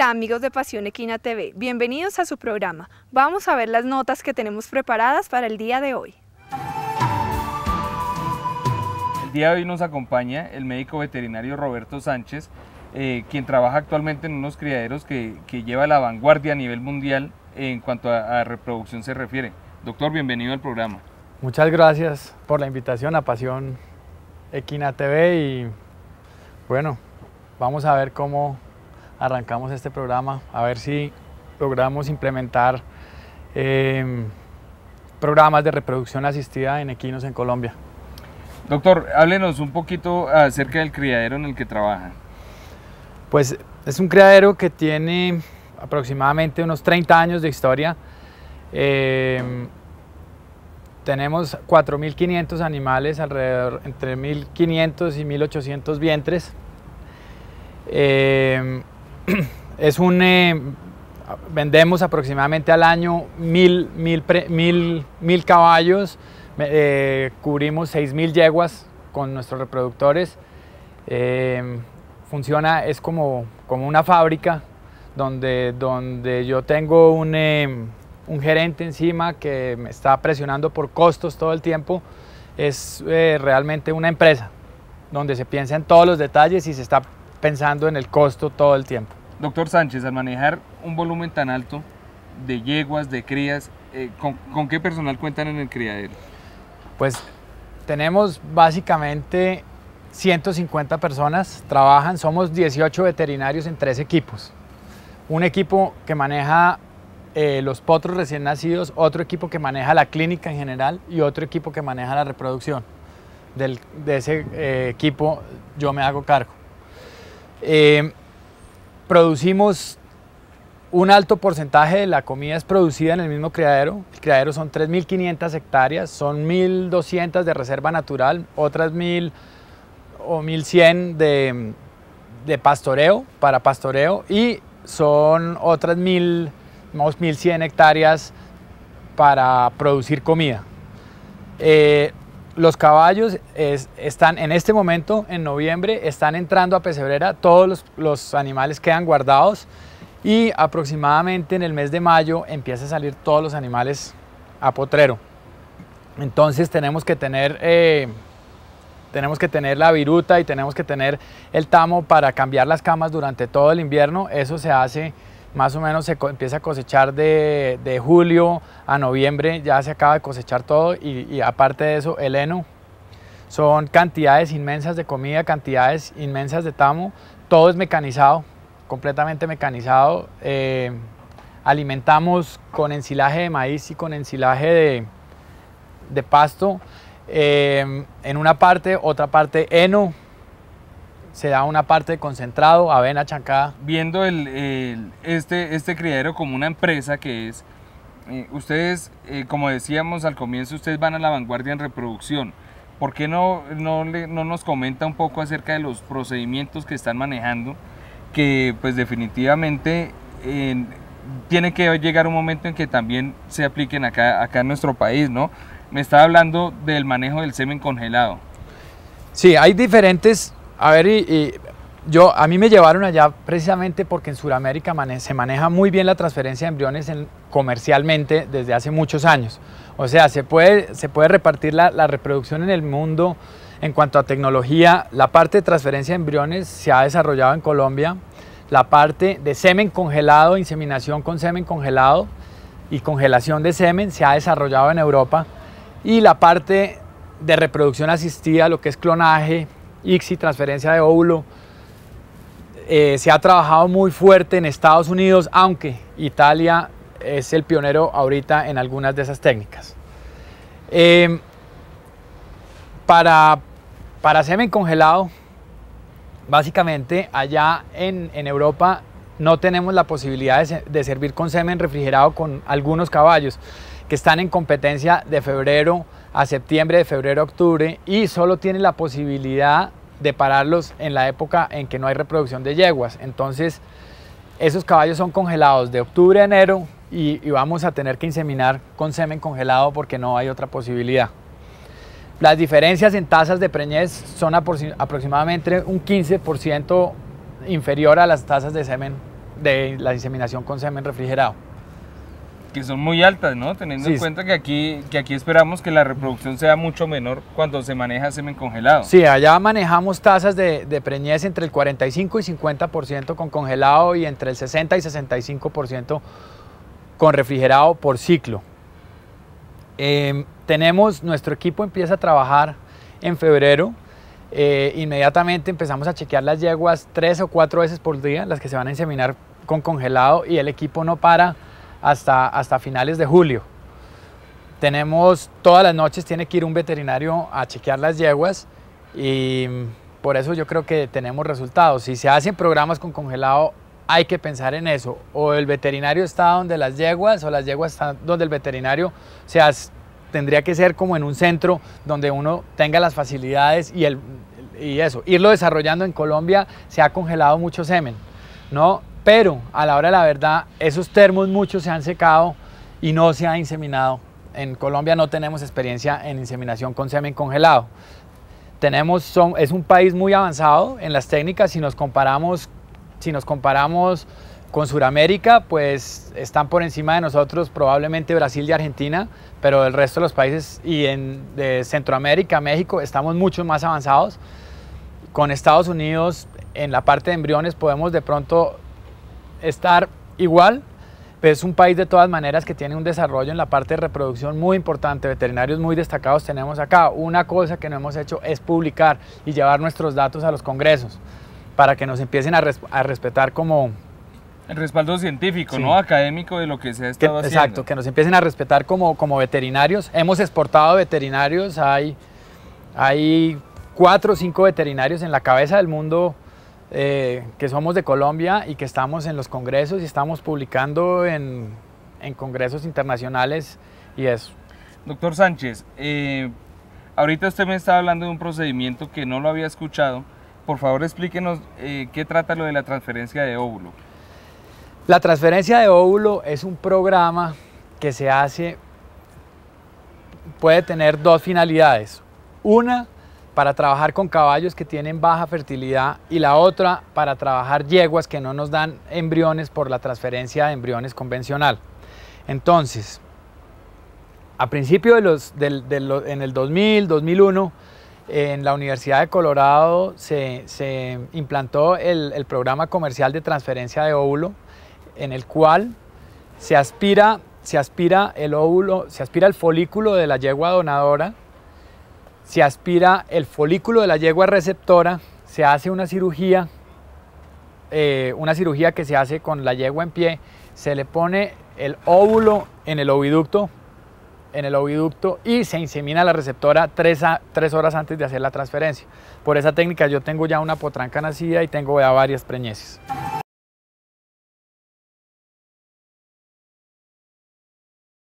Hola amigos de Pasión Equina TV, bienvenidos a su programa. Vamos a ver las notas que tenemos preparadas para el día de hoy. El día de hoy nos acompaña el médico veterinario Roberto Sánchez, eh, quien trabaja actualmente en unos criaderos que, lleva la vanguardia a nivel mundial en cuanto a reproducción se refiere. Doctor, bienvenido al programa. Muchas gracias por la invitación a Pasión Equina TV y bueno, vamos a ver cómo arrancamos este programa, a ver si logramos implementar em, programas de reproducción asistida en equinos en Colombia. Doctor, háblenos un poquito acerca del criadero en el que trabaja. Pues es un criadero que tiene aproximadamente unos 30 años de historia. Em, tenemos 4.500 animales, alrededor entre 1.500 y 1.800 vientres. Em, es un... Eh, vendemos aproximadamente al año mil, caballos, eh, cubrimos seis mil yeguas con nuestros reproductores. Eh, funciona, es como, una fábrica donde, donde yo tengo un, gerente encima que me está presionando por costos todo el tiempo. Es realmente una empresa donde se piensa en todos los detalles y se está pensando en el costo todo el tiempo. Doctor Sánchez, al manejar un volumen tan alto de yeguas, de crías, eh, ¿con, qué personal cuentan en el criadero? Pues tenemos básicamente 150 personas, trabajan, somos 18 veterinarios en tres equipos. Un equipo que maneja eh, los potros recién nacidos, otro equipo que maneja la clínica en general y otro equipo que maneja la reproducción. de ese eh, equipo yo me hago cargo producimos un alto porcentaje de la comida es producida en el mismo criadero. El criadero son 3.500 hectáreas, son 1.200 de reserva natural, otras 1.000 o 1.100 de, pastoreo, para pastoreo, y son otras 1.100 hectáreas para producir comida. Eh, los caballos están en este momento, en noviembre, están entrando a Pesebrera, todos los, animales quedan guardados y aproximadamente en el mes de mayo empieza a salir todos los animales a potrero. Entonces tenemos que tener, eh, tenemos que tener la viruta y tenemos que tener el tamo para cambiar las camas durante todo el invierno. Eso se hace más o menos se empieza a cosechar de, julio a noviembre, ya se acaba de cosechar todo y, aparte de eso, el heno. Son cantidades inmensas de comida, cantidades inmensas de tamo, todo es mecanizado, completamente mecanizado. Eh, alimentamos con ensilaje de maíz y con ensilaje de, pasto. Eh, en una parte, otra parte heno, se da una parte de concentrado, avena, chancada. Viendo el, este, este criadero como una empresa que es, eh, ustedes, eh, como decíamos al comienzo, ustedes van a la vanguardia en reproducción. ¿Por qué no, no, nos comenta un poco acerca de los procedimientos que están manejando? Que pues definitivamente tiene que llegar un momento en que también se apliquen acá, acá en nuestro país, ¿no? Me estaba hablando del manejo del semen congelado. Sí, hay diferentes a ver, y, yo, a mí me llevaron allá precisamente porque en Sudamérica se maneja muy bien la transferencia de embriones comercialmente desde hace muchos años. O sea, se puede, se puede repartir la, reproducción en el mundo en cuanto a tecnología. La parte de transferencia de embriones se ha desarrollado en Colombia. La parte de semen congelado, inseminación con semen congelado y congelación de semen se ha desarrollado en Europa. Y la parte de reproducción asistida, lo que es clonaje, ICSI, transferencia de óvulo. Eh, se ha trabajado muy fuerte en Estados Unidos, aunque Italia es el pionero ahorita en algunas de esas técnicas. Em, para, semen congelado, básicamente allá en, Europa no tenemos la posibilidad de, de, servir con semen refrigerado con algunos caballos que están en competencia de febrero a septiembre, de febrero, octubre y solo tiene la posibilidad de pararlos en la época en que no hay reproducción de yeguas. Entonces, esos caballos son congelados de octubre a enero y, y, vamos a tener que inseminar con semen congelado porque no hay otra posibilidad. Las diferencias en tasas de preñez son aproximadamente un 15% inferior a las tasas de semen de la inseminación con semen refrigerado son muy altas, ¿no? Teniendo en cuenta que aquí, que aquí esperamos que la reproducción sea mucho menor cuando se maneja semen congelado. Sí, allá manejamos tasas de, preñez entre el 45 y 50% con congelado y entre el 60 y 65% con refrigerado por ciclo. Em, tenemos, nuestro equipo empieza a trabajar en febrero. Eh, inmediatamente empezamos a chequear las yeguas tres o cuatro veces por día, las que se van a inseminar con congelado y el equipo no para hasta, hasta finales de julio. Tenemos, todas las noches tiene que ir un veterinario a chequear las yeguas y por eso yo creo que tenemos resultados. Si se hacen programas con congelado, hay que pensar en eso. O el veterinario está donde las yeguas, o las yeguas están donde el veterinario, o sea, tendría que ser como en un centro donde uno tenga las facilidades y, el, y eso. Irlo desarrollando en Colombia se ha congelado mucho semen, ¿no? pero a la hora de la verdad esos termos muchos se han secado y no se ha inseminado. En Colombia no tenemos experiencia en inseminación con semen congelado. Tenemos, es un país muy avanzado en las técnicas si nos comparamos, si nos comparamos con Sudamérica, pues están por encima de nosotros probablemente Brasil y Argentina, pero el resto de los países y en, Centroamérica, México, estamos mucho más avanzados. Con Estados Unidos, en la parte de embriones, podemos de pronto estar igual, pero es un país de todas maneras que tiene un desarrollo en la parte de reproducción muy importante, veterinarios muy destacados tenemos acá. Una cosa que no hemos hecho es publicar y llevar nuestros datos a los congresos para que nos empiecen a, respetar como... El respaldo científico, ¿no? Académico de lo que se ha estado haciendo. Exacto, que nos empiecen a respetar como, como veterinarios. Hemos exportado veterinarios, hay, hay cuatro o cinco veterinarios en la cabeza del mundo eh, que somos de Colombia y que estamos en los congresos y estamos publicando en, en congresos internacionales y eso. Doctor Sánchez, eh, ahorita usted me está hablando de un procedimiento que no lo había escuchado. Por favor explíquenos eh, qué trata lo de la transferencia de óvulo. La transferencia de óvulo es un programa que se hace, puede tener dos finalidades. Una, para trabajar con caballos que tienen baja fertilidad y la otra para trabajar yeguas que no nos dan embriones por la transferencia de embriones convencional. Entonces, a principio de los, del, en el 2000, 2001, en la Universidad de Colorado se, implantó el, el, programa comercial de transferencia de óvulo, en el cual se aspira, se aspira el óvulo, se aspira el folículo de la yegua donadora se aspira el folículo de la yegua receptora, se hace una cirugía, eh, una cirugía que se hace con la yegua en pie, se le pone el óvulo en el oviducto, en el oviducto y se insemina la receptora tres, a, tres horas antes de hacer la transferencia. Por esa técnica yo tengo ya una potranca nacida y tengo ya varias preñeces.